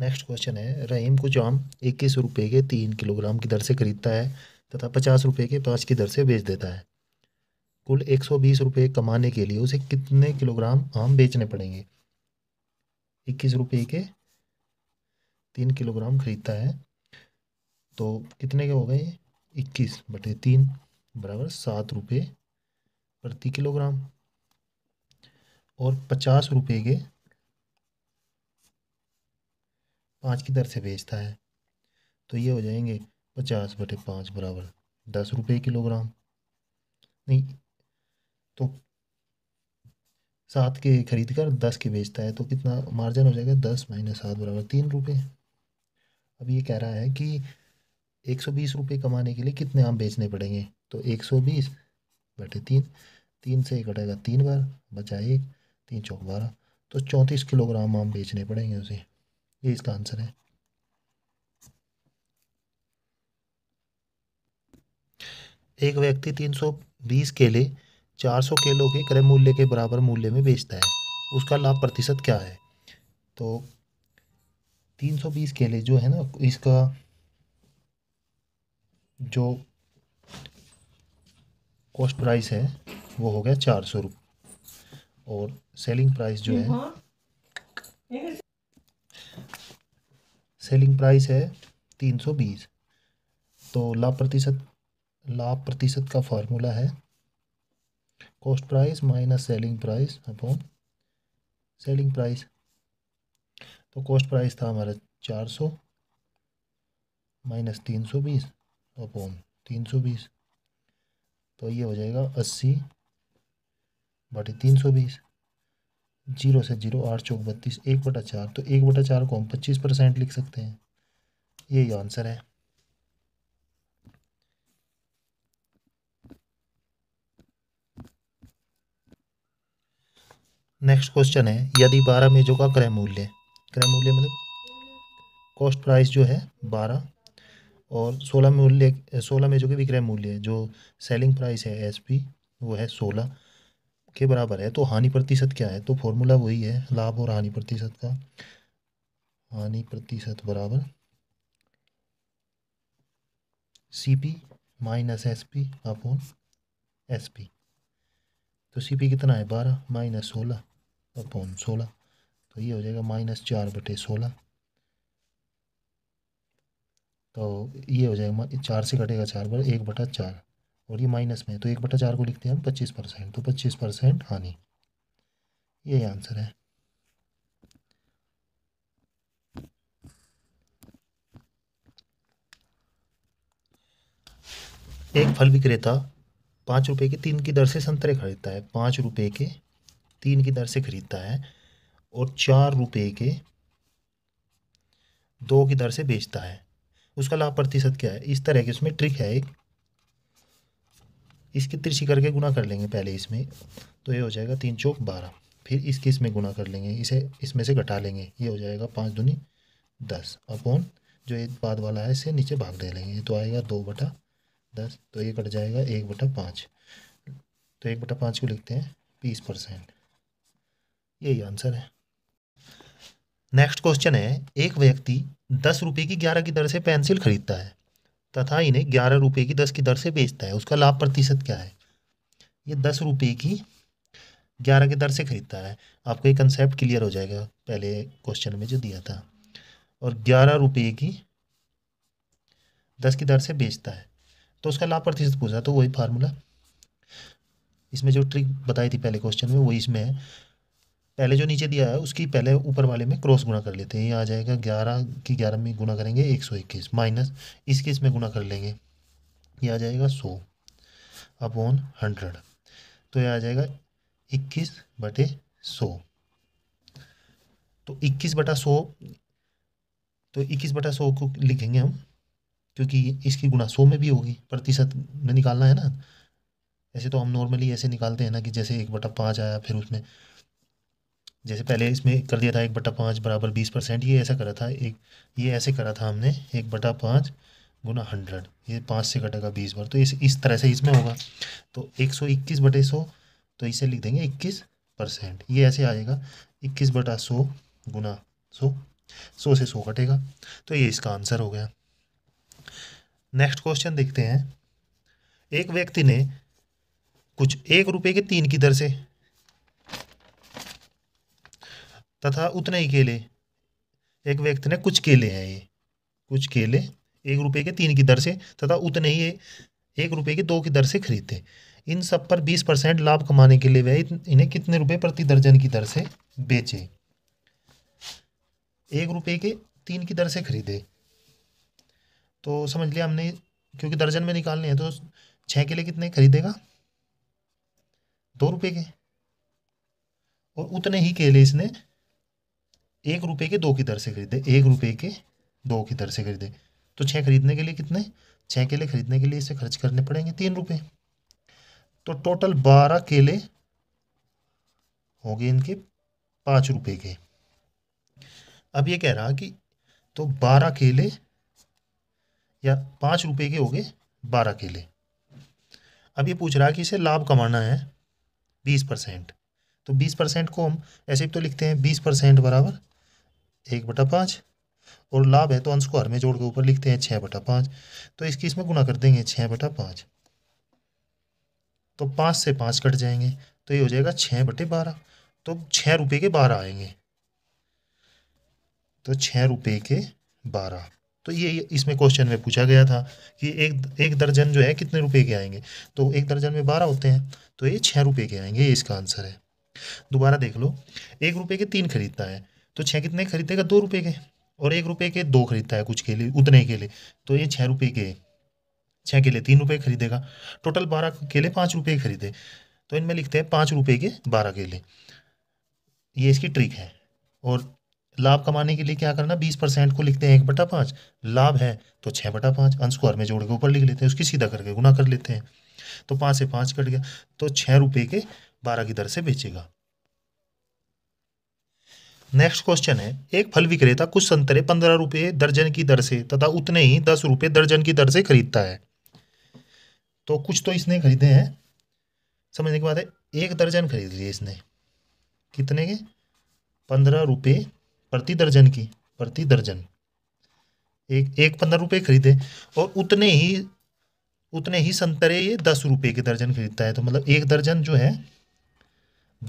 Next question है रहीम को जाम इक्कीस रुपये के तीन किलोग्राम की दर से खरीदता है तथा पचास रुपये के पाँच की दर से बेच देता है कुल एक सौ बीस रुपये कमाने के लिए उसे कितने किलोग्राम आम बेचने पड़ेंगे इक्कीस रुपये के तीन किलोग्राम खरीदता है तो कितने के हो गए इक्कीस बटे तीन बराबर सात रुपये प्रति किलोग्राम और पचास रुपये के पाँच की दर से बेचता है तो ये हो जाएंगे पचास बटे पाँच बराबर दस रुपये किलोग्राम नहीं तो सात के खरीद कर दस के बेचता है तो कितना मार्जिन हो जाएगा दस माइनस सात बराबर तीन रुपये अब ये कह रहा है कि एक सौ बीस रुपये कमाने के लिए कितने आम बेचने पड़ेंगे तो एक सौ बीस बटे तीन तीन से एक अटेगा तीन बार बचा एक तीन चौक बारह तो चौंतीस किलोग्राम आम बेचने पड़ेंगे उसे ये इसका आंसर है एक व्यक्ति 320 केले 400 केलो के क्रय मूल्य के बराबर मूल्य में बेचता है उसका लाभ प्रतिशत क्या है तो 320 केले जो है ना इसका जो कॉस्ट प्राइस है वो हो गया चार सौ रुपये और सेलिंग प्राइस जो है हाँ। सेलिंग प्राइस है तीन सौ बीस तो लाभ प्रतिशत लाभ प्रतिशत का फार्मूला है cost price minus selling price upon selling price तो कॉस्ट प्राइस था हमारा चार सौ माइनस तीन सौ बीस अपॉन तीन सौ बीस तो ये हो जाएगा अस्सी बटे तीन सौ बीस जीरो से जीरो आठ चौक बत्तीस एक बटा चार तो एक बटा चार को हम पच्चीस परसेंट लिख सकते हैं यही आंसर है नेक्स्ट क्वेश्चन है यदि बारह मेजों का क्रय मूल्य क्रय मूल्य मतलब कॉस्ट प्राइस जो है बारह और सोलह मूल्य सोलह मेजों के भी क्रय मूल्य जो सेलिंग प्राइस है एस पी वो है सोलह के बराबर है तो हानि प्रतिशत क्या है तो फॉर्मूला वही है लाभ और हानि प्रतिशत का हानि प्रतिशत बराबर C P minus S P upon S P तो सी पी कितना है बारह माइनस सोलह अपॉन सोलह तो ये हो जाएगा माइनस चार बटे सोलह तो ये हो जाएगा चार से कटेगा चार बार एक बटा चार और ये माइनस में है तो एक बटा चार को लिखते हैं हम पच्चीस परसेंट तो पच्चीस परसेंट हानि यही आंसर है एक फल विक्रेता पाँच रुपये के तीन की दर से संतरे खरीदता है पाँच रुपये के तीन की दर से खरीदता है और चार रुपये के दो की दर से बेचता है उसका लाभ प्रतिशत क्या है इस तरह की उसमें ट्रिक है एक इसके तिरछी करके गुना कर लेंगे पहले इसमें तो ये हो जाएगा तीन चौक बारह फिर इसके इसमें गुना कर लेंगे इसे इसमें से घटा लेंगे ये हो जाएगा पाँच दुनी दस अपॉन जो ये बाद वाला है इसे नीचे भाग दे लेंगे तो आएगा दो बटा दस तो ये कट जाएगा एक बटा पाँच तो एक बटा पाँच को लिखते हैं बीस परसेंट यही आंसर है नेक्स्ट क्वेश्चन है एक व्यक्ति दस रुपये की ग्यारह की दर से पेंसिल खरीदता है तथा इन्हें ग्यारह रुपये की दस की दर से बेचता है उसका लाभ प्रतिशत क्या है ये दस रुपये की ग्यारह की दर से खरीदता है आपको ये कंसेप्ट क्लियर हो जाएगा पहले क्वेश्चन में जो दिया था और ग्यारह रुपये की दस की दर से बेचता है तो उसका लाभ प्रतिशत पूछा तो वही फार्मूला इसमें जो ट्रिक बताई थी पहले क्वेश्चन में वही इसमें है पहले जो नीचे दिया है उसकी पहले ऊपर वाले में क्रॉस गुणा कर लेते हैं ये आ जाएगा ग्यारह की ग्यारह में गुणा करेंगे एक सौ इक्कीस माइनस इक्कीस में गुणा कर लेंगे ये आ जाएगा सौ अपॉन हंड्रेड तो ये आ जाएगा इक्कीस बटे सौ तो इक्कीस बटा सौ तो इक्कीस बटा सौ को लिखेंगे हम क्योंकि इसकी गुणा सौ में भी होगी प्रतिशत में निकालना है ना ऐसे तो हम नॉर्मली ऐसे निकालते हैं ना कि जैसे एक बटा पाँच आया फिर उसमें जैसे पहले इसमें कर दिया था एक बटा पाँच बराबर बीस परसेंट ये ऐसा करा था एक ये ऐसे करा था हमने एक बटा पाँच गुना हंड्रेड ये पाँच से कटेगा बीस बार तो इस इस तरह से इसमें होगा तो एक सौ इक्कीस बटे सौ तो इसे लिख देंगे इक्कीस परसेंट ये ऐसे आ जाएगा इक्कीस बटा सौ गुना सौ सौ से सौ कटेगा तो ये इसका आंसर हो गया नेक्स्ट क्वेश्चन देखते हैं एक व्यक्ति ने कुछ एक रुपये के तीन की दर से तथा उतने ही केले एक व्यक्ति ने कुछ केले हैं ये कुछ केले एक रुपये के तीन की दर से तथा उतने ही एक रुपये के दो की दर से खरीदते इन सब पर बीस परसेंट लाभ कमाने के लिए वह इन्हें कितने रुपये प्रति दर्जन की दर से बेचे एक रुपये के तीन की दर से खरीदे तो समझ लिया हमने क्योंकि दर्जन में निकालने हैं तो छः केले कितने खरीदेगा दो रुपये के और उतने ही केले इसने एक रुपये के दो की दर से खरीदे एक रुपये के दो की दर से खरीदे तो छः खरीदने के लिए कितने छः केले खरीदने के लिए इसे खर्च करने पड़ेंगे तीन रुपये तो टोटल बारह केले हो गए इनके पाँच रुपये के अब ये कह रहा कि तो बारह केले या पाँच रुपये के हो गए बारह केले अब ये पूछ रहा कि इसे लाभ कमाना है बीस परसेंट तो बीस परसेंट को हम ऐसे भी तो लिखते हैं बीस परसेंट बराबर एक बटा पाँच और लाभ है तो अंश को हर में जोड़ के ऊपर लिखते हैं छः बटा पाँच तो इसकी इसमें गुना कर देंगे छः बटा पाँच तो पाँच से पाँच कट जाएंगे तो ये हो जाएगा छः बटे बारह तो छः रुपये के बारह आएंगे तो छः रुपये के बारह तो ये इसमें क्वेश्चन में पूछा गया था कि एक एक दर्जन जो है कितने रुपए के आएंगे तो एक दर्जन में बारह होते हैं तो ये छः रुपए के आएंगे ये इसका आंसर है दोबारा देख लो एक रुपए के तीन खरीदता है तो छः कितने खरीदेगा दो रुपये के और एक रुपये के दो खरीदता है कुछ के लिए उतने के लिए तो ये छः रुपये के छः के लिए तीन रुपये खरीदेगा टोटल बारह के लिए पाँच रुपये खरीदे तो इनमें लिखते हैं पाँच रुपये के बारह के लिए ये इसकी ट्रिक है और लाभ कमाने के लिए क्या करना बीस परसेंट को लिखते हैं एक बटा पाँच लाभ है तो छः बटा पाँच अंश में जोड़ के ऊपर लिख लेते हैं उसकी सीधा करके गुना कर लेते हैं तो पाँच से पाँच कट गया तो छः रुपये के बारह की दर से बेचेगा नेक्स्ट क्वेश्चन है एक फल विक्रेता कुछ संतरे पंद्रह रुपये दर्जन की दर से तथा उतने ही दस रुपये दर्जन की दर से खरीदता है तो कुछ तो इसने खरीदे हैं समझने की बात है एक दर्जन खरीद लिए इसने कितने के पंद्रह रुपये प्रति दर्जन की प्रति दर्जन एक एक पंद्रह रुपये खरीदे और उतने ही उतने ही संतरे ये दस रुपये के दर्जन खरीदता है तो मतलब एक दर्जन जो है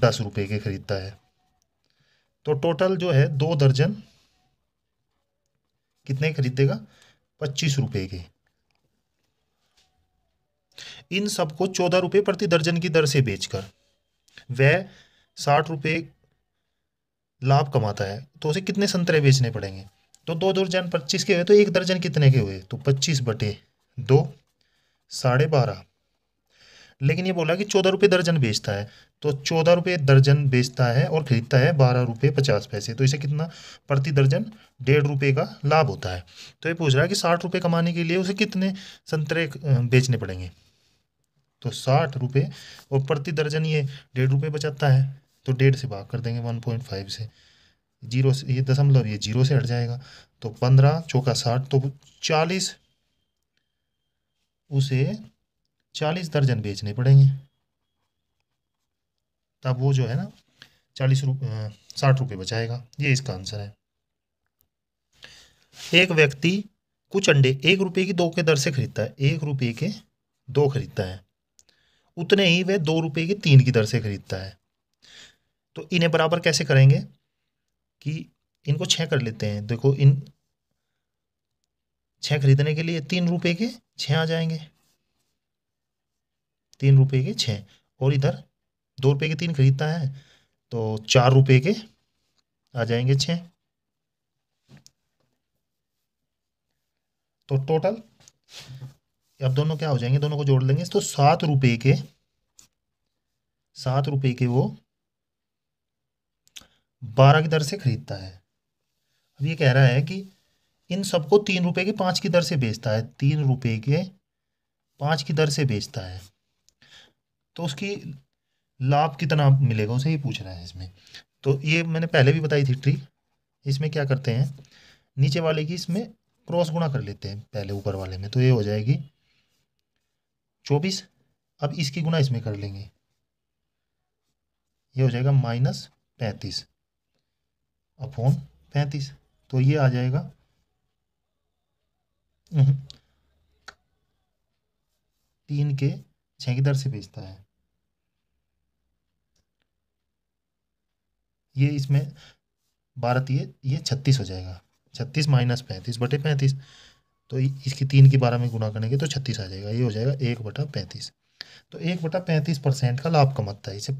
दस रुपये के खरीदता है तो टोटल जो है दो दर्जन कितने खरीदेगा पच्चीस रुपए के इन सबको चौदह रुपये प्रति दर्जन की दर से बेचकर वह साठ रुपये लाभ कमाता है तो उसे कितने संतरे बेचने पड़ेंगे तो दो दर्जन पच्चीस के हुए तो एक दर्जन कितने के हुए तो पच्चीस बटे दो साढ़े बारह लेकिन ये बोला कि चौदह रुपये दर्जन बेचता है तो चौदह रुपये दर्जन बेचता है और ख़रीदता है बारह रुपये पचास पैसे तो इसे कितना प्रति दर्जन डेढ़ रुपये का लाभ होता है तो ये पूछ रहा है कि साठ रुपये कमाने के लिए उसे कितने संतरे बेचने पड़ेंगे तो साठ रुपये और प्रति दर्जन ये डेढ़ रुपये बचाता है तो डेढ़ से भाग कर देंगे वन पॉइंट फाइव से जीरो से ये दशमलव ये जीरो से हट जाएगा तो पंद्रह चौका साठ तो चालीस उसे चालीस दर्जन बेचने पड़ेंगे तब वो जो है ना चालीस रुप साठ रुपये बचाएगा ये इसका आंसर है एक व्यक्ति कुछ अंडे एक रुपये की दो के दर से खरीदता है एक रुपये के दो खरीदता है उतने ही वह दो रुपये के तीन की दर से खरीदता है तो इन्हें बराबर कैसे करेंगे कि इनको छः कर लेते हैं देखो इन छः खरीदने के लिए तीन रुपये के छः आ जाएंगे तीन रुपये के छः और इधर दो रुपये के तीन खरीदता है तो चार रुपये के आ जाएंगे छः तो टोटल अब दोनों क्या हो जाएंगे दोनों को जोड़ लेंगे तो सात रुपये के सात रुपये के वो बारह की दर से खरीदता है अब ये कह रहा है कि इन सबको तीन रुपये के पाँच की दर से बेचता है तीन रुपये के पाँच की दर से बेचता है तो उसकी लाभ कितना मिलेगा उसे ये पूछ रहा है इसमें तो ये मैंने पहले भी बताई थी ट्री इसमें क्या करते हैं नीचे वाले की इसमें क्रॉस गुणा कर लेते हैं पहले ऊपर वाले में तो ये हो जाएगी चौबीस अब इसकी गुणा इसमें कर लेंगे ये हो जाएगा माइनस पैंतीस अपॉन पैंतीस तो ये आ जाएगा हम्म। तीन के छेकदर से भेजता है ये इसमें भारत ये ये छत्तीस हो जाएगा छत्तीस माइनस पैंतीस बटे पैंतीस तो इसकी तीन की बारह में गुना करेंगे तो छत्तीस आ जाएगा ये हो जाएगा एक बटा पैंतीस तो एक बटा पैंतीस परसेंट का लाभ कमाता है इसे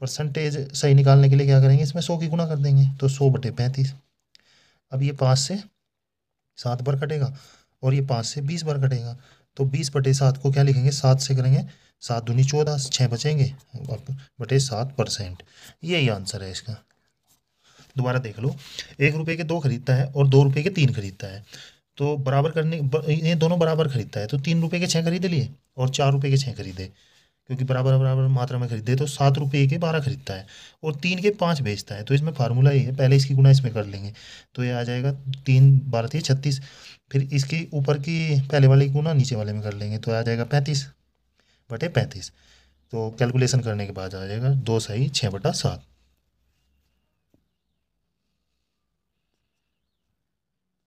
परसेंटेज सही निकालने के लिए क्या करेंगे इसमें सौ की गुना कर देंगे तो सौ बटे पैंतीस अब ये पाँच से सात बार कटेगा और ये पाँच से बीस बार कटेगा तो बीस बटे सात को क्या लिखेंगे सात से करेंगे सात दूनी चौदह छः बचेंगे बटे सात परसेंट यही आंसर है इसका दोबारा देख लो एक रुपये के दो खरीदता है और दो रुपये के तीन खरीदता है तो बराबर करने ये दोनों बराबर खरीदता है तो तीन रुपये के छः खरीद लिए और चार रुपये के छः खरीदे क्योंकि बराबर बराबर मात्रा में खरीदे तो सात रुपये एक है बारह खरीदता है और तीन के पाँच बेचता है तो इसमें फार्मूला ये है पहले इसकी गुना इसमें कर लेंगे तो ये आ जाएगा तीन बारह तीस छत्तीस फिर इसके ऊपर की पहले वाले की गुना नीचे वाले में कर लेंगे तो आ जाएगा पैंतीस बटे पैंतीस तो कैलकुलेशन करने के बाद आ जाएगा दो सही छः बटा सात